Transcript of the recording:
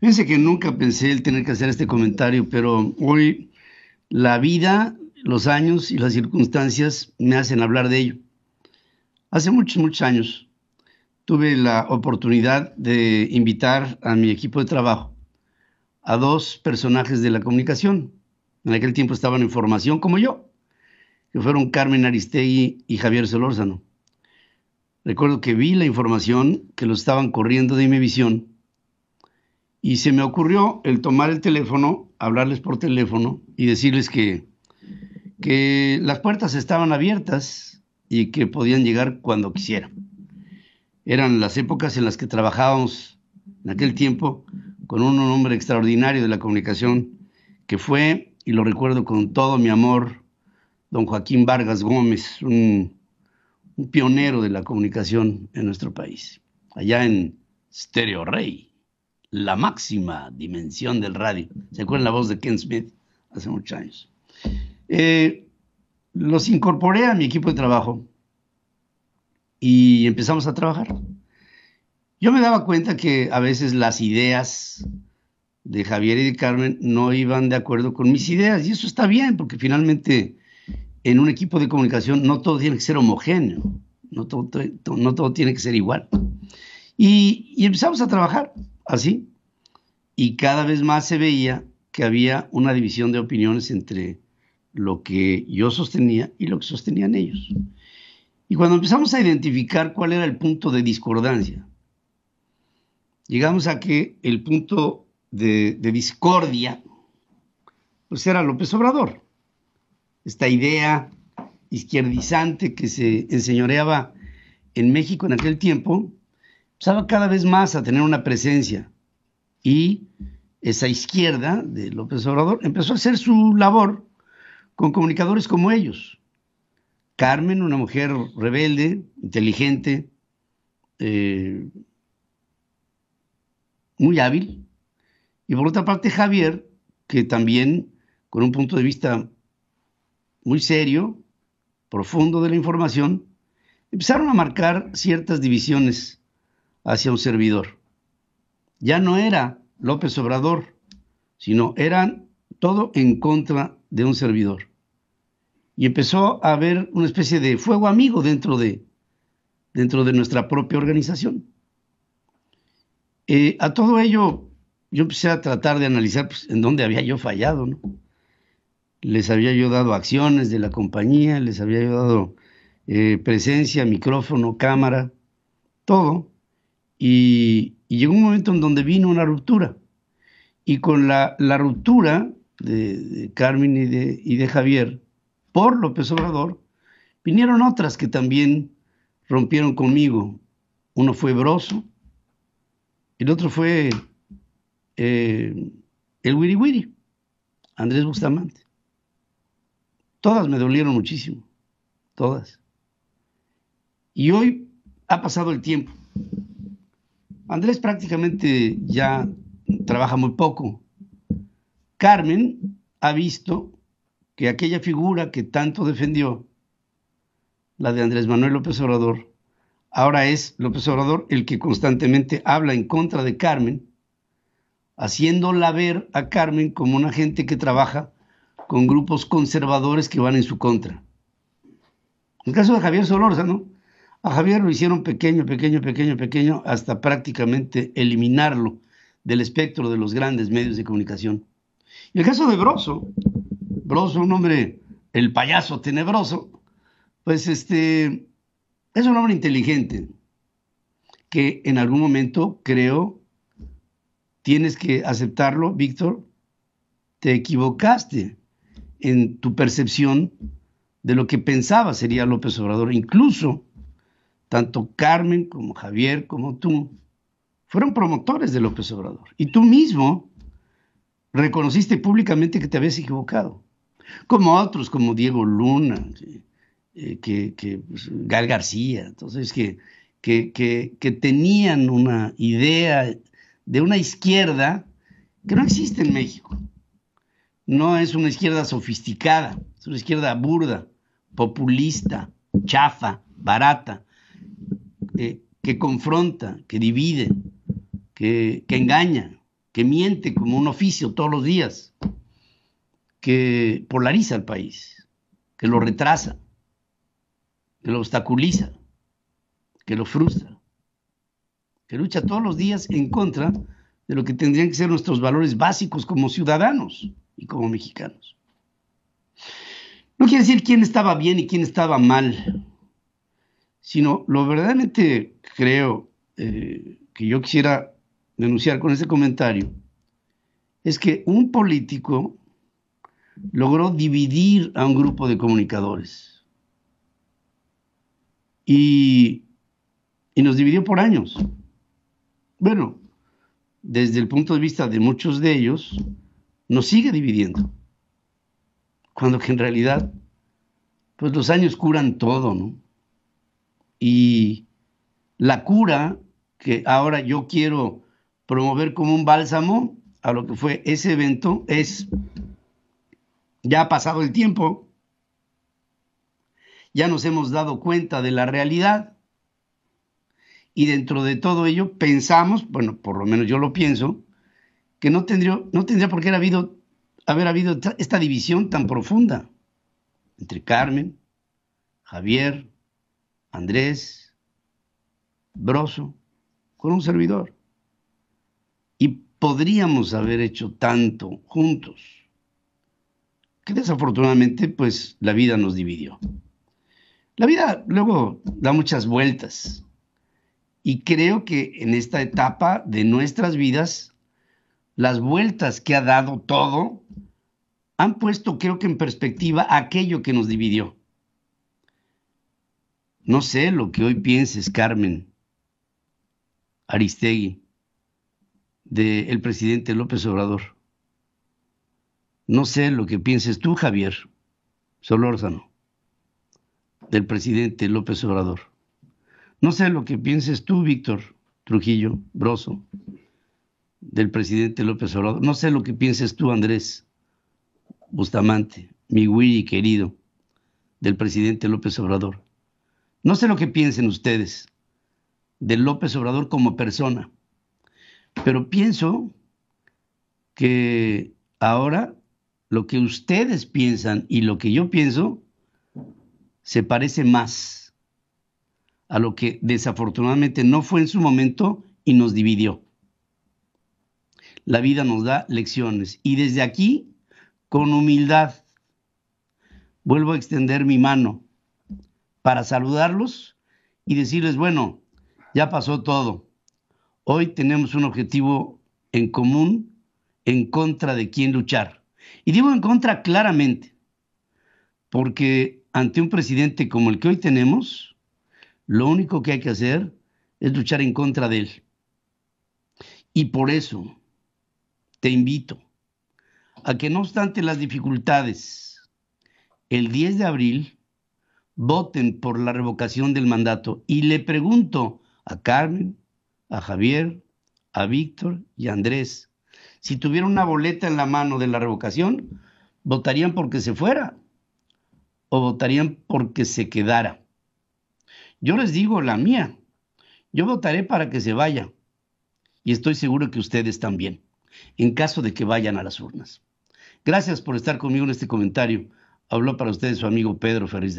Fíjense que nunca pensé el tener que hacer este comentario, pero hoy la vida, los años y las circunstancias me hacen hablar de ello. Hace muchos, muchos años tuve la oportunidad de invitar a mi equipo de trabajo a dos personajes de la comunicación. En aquel tiempo estaban en formación como yo, que fueron Carmen Aristegui y Javier Solórzano. Recuerdo que vi la información que lo estaban corriendo de mi visión. Y se me ocurrió el tomar el teléfono, hablarles por teléfono y decirles que, que las puertas estaban abiertas y que podían llegar cuando quisieran. Eran las épocas en las que trabajábamos en aquel tiempo con un hombre extraordinario de la comunicación que fue, y lo recuerdo con todo mi amor, don Joaquín Vargas Gómez, un, un pionero de la comunicación en nuestro país, allá en Stereo Rey la máxima dimensión del radio. ¿Se acuerdan la voz de Ken Smith hace muchos años? Eh, los incorporé a mi equipo de trabajo y empezamos a trabajar. Yo me daba cuenta que a veces las ideas de Javier y de Carmen no iban de acuerdo con mis ideas y eso está bien porque finalmente en un equipo de comunicación no todo tiene que ser homogéneo, no todo, no todo tiene que ser igual. y empezamos a trabajar así. Y cada vez más se veía que había una división de opiniones entre lo que yo sostenía y lo que sostenían ellos. Y cuando empezamos a identificar cuál era el punto de discordancia, llegamos a que el punto de, discordia pues era López Obrador. Esta idea izquierdizante que se enseñoreaba en México en aquel tiempo, empezaba pues, cada vez más a tener una presencia. Y esa izquierda de López Obrador empezó a hacer su labor con comunicadores como ellos. Carmen, una mujer rebelde, inteligente, eh, muy hábil. Y por otra parte, Javier, que también con un punto de vista muy serio, profundo de la información, empezaron a marcar ciertas divisiones hacia un servidor. Ya no era López Obrador, sino eran todo en contra de un servidor. Y empezó a haber una especie de fuego amigo dentro de, dentro de nuestra propia organización. Eh, a todo ello, yo empecé a tratar de analizar pues, en dónde había yo fallado. Les había yo dado acciones de la compañía, les había yo dado eh, presencia, micrófono, cámara, todo. Y, llegó un momento en donde vino una ruptura. Y con la, ruptura de, Carmen y de, Javier por López Obrador, vinieron otras que también rompieron conmigo. Uno fue Broso, el otro fue eh, el Wiri Wiri, Andrés Bustamante. Todas me dolieron muchísimo, todas. Y hoy ha pasado el tiempo. Andrés prácticamente ya trabaja muy poco. Carmen ha visto que aquella figura que tanto defendió, la de Andrés Manuel López Obrador, ahora es López Obrador el que constantemente habla en contra de Carmen, haciéndola ver a Carmen como una gente que trabaja con grupos conservadores que van en su contra. En el caso de Javier Solórzano, a Javier lo hicieron pequeño, pequeño, pequeño, pequeño, hasta prácticamente eliminarlo del espectro de los grandes medios de comunicación. Y el caso de Broso, Broso, un hombre, el payaso tenebroso, pues este, es un hombre inteligente que en algún momento creo, tienes que aceptarlo, Víctor, te equivocaste en tu percepción de lo que pensaba sería López Obrador, incluso tanto Carmen como Javier como tú fueron promotores de López Obrador. Y tú mismo reconociste públicamente que te habías equivocado. Como otros, como Diego Luna, que, eh, pues, Gal García, entonces que, que, tenían una idea de una izquierda que no existe en México. No es una izquierda sofisticada, es una izquierda burda, populista, chafa, barata, que confronta, que divide, que, que, engaña, que miente como un oficio todos los días, que polariza al país, que lo retrasa, que lo obstaculiza, que lo frustra, que lucha todos los días en contra de lo que tendrían que ser nuestros valores básicos como ciudadanos y como mexicanos. No quiere decir quién estaba bien y quién estaba mal, sino lo verdaderamente creo eh, que yo quisiera denunciar con este comentario es que un político logró dividir a un grupo de comunicadores y, y nos dividió por años. Bueno, desde el punto de vista de muchos de ellos, nos sigue dividiendo. Cuando que en realidad, pues los años curan todo, ¿no? Y la cura que ahora yo quiero promover como un bálsamo a lo que fue ese evento es, ya ha pasado el tiempo, ya nos hemos dado cuenta de la realidad y dentro de todo ello pensamos, bueno, por lo menos yo lo pienso, que no tendría, no tendría por qué haber habido, haber habido esta división tan profunda entre Carmen, Javier, Andrés, Broso, con un servidor. Y podríamos haber hecho tanto juntos, que desafortunadamente pues la vida nos dividió. La vida luego da muchas vueltas y creo que en esta etapa de nuestras vidas, las vueltas que ha dado todo han puesto creo que en perspectiva aquello que nos dividió. No sé lo que hoy pienses, Carmen Aristegui, del presidente López Obrador. No sé lo que pienses tú, Javier Solórzano, del presidente López Obrador. No sé lo que pienses tú, Víctor Trujillo Broso, del presidente López Obrador. No sé lo que pienses tú, Andrés Bustamante, mi Willy querido, del presidente López Obrador. No sé lo que piensen ustedes de López Obrador como persona, pero pienso que ahora lo que ustedes piensan y lo que yo pienso se parece más a lo que desafortunadamente no fue en su momento y nos dividió. La vida nos da lecciones y desde aquí, con humildad, vuelvo a extender mi mano para saludarlos y decirles, bueno, ya pasó todo. Hoy tenemos un objetivo en común en contra de quién luchar. Y digo en contra claramente, porque ante un presidente como el que hoy tenemos, lo único que hay que hacer es luchar en contra de él. Y por eso te invito a que no obstante las dificultades, el 10 de abril voten por la revocación del mandato. Y le pregunto a Carmen, a Javier, a Víctor y a Andrés, si tuviera una boleta en la mano de la revocación, ¿votarían porque se fuera o votarían porque se quedara? Yo les digo la mía, yo votaré para que se vaya y estoy seguro que ustedes también, en caso de que vayan a las urnas. Gracias por estar conmigo en este comentario. Habló para ustedes su amigo Pedro Ferriz de